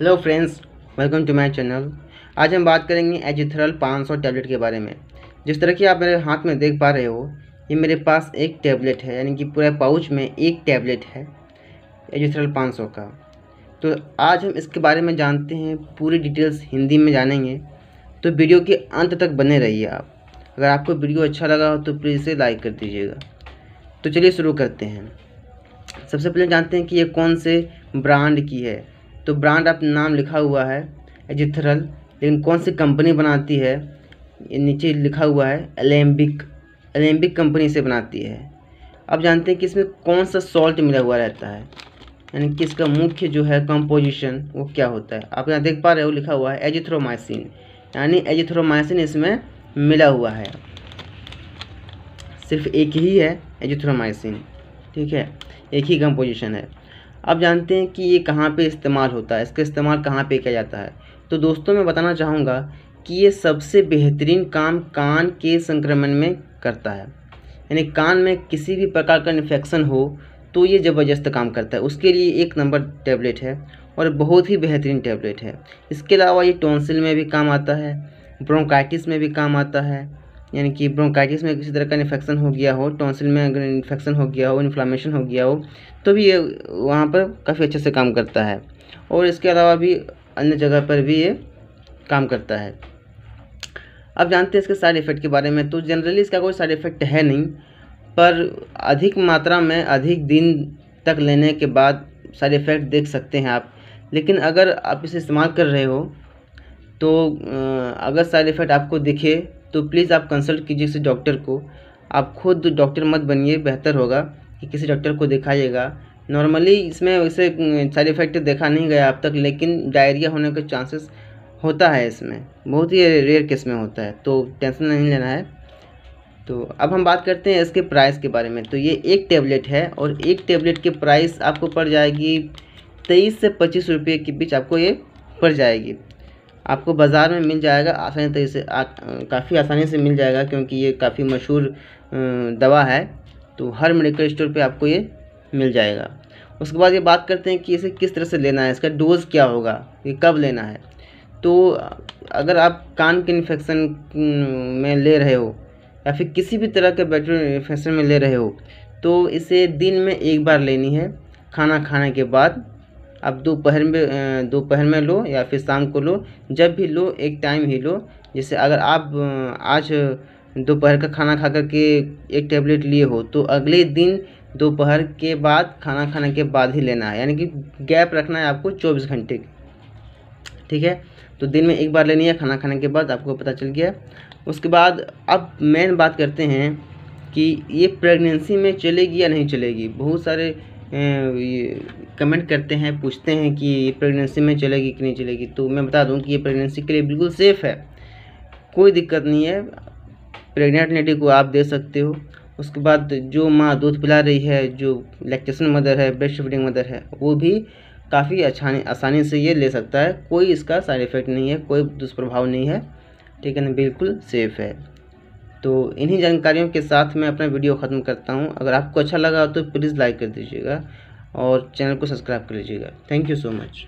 hello friends welcome to my channel आज हम बात करेंगे एजिथरल 500 टैबलेट के बारे में जिस तरह की आप मेरे हाथ में देख पा रहे हो ये मेरे पास एक टैबलेट है यानी कि पूरे पाउच में एक टैबलेट है एजिथरल 500 का तो आज हम इसके बारे में जानते हैं पूरी डिटेल्स हिंदी में जानेंगे तो वीडियो के अंत तक बने रहिए आप अगर आपको वीडियो अच्छा लगा हो तो प्लीज़ इसे लाइक कर दीजिएगा तो चलिए शुरू करते हैं सबसे पहले जानते हैं कि ये कौन से ब्रांड की है तो ब्रांड आप नाम लिखा हुआ है एजिथरल लेकिन कौन सी कंपनी बनाती है नीचे लिखा हुआ है एलेम्बिक एलेम्बिक कंपनी से बनाती है अब जानते हैं कि इसमें कौन सा सॉल्ट मिला हुआ रहता है यानी कि इसका मुख्य जो है कंपोजिशन वो क्या होता है आप यहाँ देख पा रहे हो लिखा हुआ है एजिथ्रोमाइसिन यानी एजिथ्रोमाइसिन इसमें मिला हुआ है सिर्फ एक ही है एजिथ्रोमाइसिन ठीक है एक ही कंपोजिशन है अब जानते हैं कि ये कहाँ पे इस्तेमाल होता है इसका इस्तेमाल कहाँ पे किया जाता है तो दोस्तों मैं बताना चाहूँगा कि ये सबसे बेहतरीन काम कान के संक्रमण में करता है यानी कान में किसी भी प्रकार का इन्फेक्शन हो तो ये ज़बरदस्त काम करता है उसके लिए एक नंबर टैबलेट है और बहुत ही बेहतरीन टैबलेट है इसके अलावा ये टॉन्सिल में भी काम आता है ब्रोंकाइटिस में भी काम आता है यानी कि ब्रोंकाइटिस में किसी तरह का इन्फेक्शन हो गया हो टॉन्सिल में अगर इन्फेक्शन हो गया हो इन्फ्लामेशन हो गया हो तो भी ये वहाँ पर काफ़ी अच्छे से काम करता है और इसके अलावा भी अन्य जगह पर भी ये काम करता है अब जानते हैं इसके साइड इफ़ेक्ट के बारे में तो जनरली इसका कोई साइड इफ़ेक्ट है नहीं पर अधिक मात्रा में अधिक दिन तक लेने के बाद साइड इफ़ेक्ट देख सकते हैं आप लेकिन अगर आप इसे इस्तेमाल कर रहे हो तो अगर साइड इफ़ेक्ट आपको दिखे तो प्लीज़ आप कंसल्ट कीजिए किसी डॉक्टर को आप खुद डॉक्टर मत बनिए बेहतर होगा कि किसी डॉक्टर को दिखाइएगा नॉर्मली इसमें वैसे साइड इफ़ेक्ट देखा नहीं गया अब तक लेकिन डायरिया होने के चांसेस होता है इसमें बहुत ही रेयर केस में होता है तो टेंशन नहीं लेना है तो अब हम बात करते हैं इसके प्राइस के बारे में तो ये एक टेबलेट है और एक टेबलेट के प्राइस आपको पड़ जाएगी तेईस से पच्चीस रुपये के बीच आपको ये पड़ जाएगी आपको बाज़ार में मिल जाएगा आसानी तरीके से काफ़ी आसानी से मिल जाएगा क्योंकि ये काफ़ी मशहूर दवा है तो हर मेडिकल स्टोर पे आपको ये मिल जाएगा उसके बाद ये बात करते हैं कि इसे किस तरह से लेना है इसका डोज़ क्या होगा ये कब लेना है तो अगर आप कान के इन्फेक्शन में ले रहे हो या फिर किसी भी तरह के बैक्टीरियल इन्फेक्शन में ले रहे हो तो इसे दिन में एक बार लेनी है खाना खाने के बाद आप दोपहर में दोपहर में लो या फिर शाम को लो जब भी लो एक टाइम ही लो जैसे अगर आप आज दोपहर का खाना खा करके एक टैबलेट लिए हो तो अगले दिन दोपहर के बाद खाना खाने के बाद ही लेना है यानी कि गैप रखना है आपको चौबीस घंटे ठीक है तो दिन में एक बार लेनी है खाना खाने के बाद आपको पता चल गया उसके बाद अब मेन बात करते हैं कि ये प्रेगनेंसी में चलेगी या नहीं चलेगी बहुत सारे कमेंट करते हैं पूछते हैं कि ये प्रेगनेंसी में चलेगी कि नहीं चलेगी तो मैं बता दूं कि ये प्रेगनेंसी के लिए बिल्कुल सेफ़ है कोई दिक्कत नहीं है प्रेग्नेंट लेडी को आप दे सकते हो उसके बाद जो माँ दूध पिला रही है जो लैक्टेशन मदर है ब्रेस्ट फीडिंग मदर है वो भी काफ़ी अच्छा आसानी से ये ले सकता है कोई इसका साइड इफ़ेक्ट नहीं है कोई दुष्प्रभाव नहीं है ठीक है ना बिल्कुल सेफ़ है तो इन्हीं जानकारियों के साथ मैं अपना वीडियो ख़त्म करता हूँ अगर आपको अच्छा लगा तो प्लीज़ लाइक कर दीजिएगा और चैनल को सब्सक्राइब कर लीजिएगा थैंक यू सो मच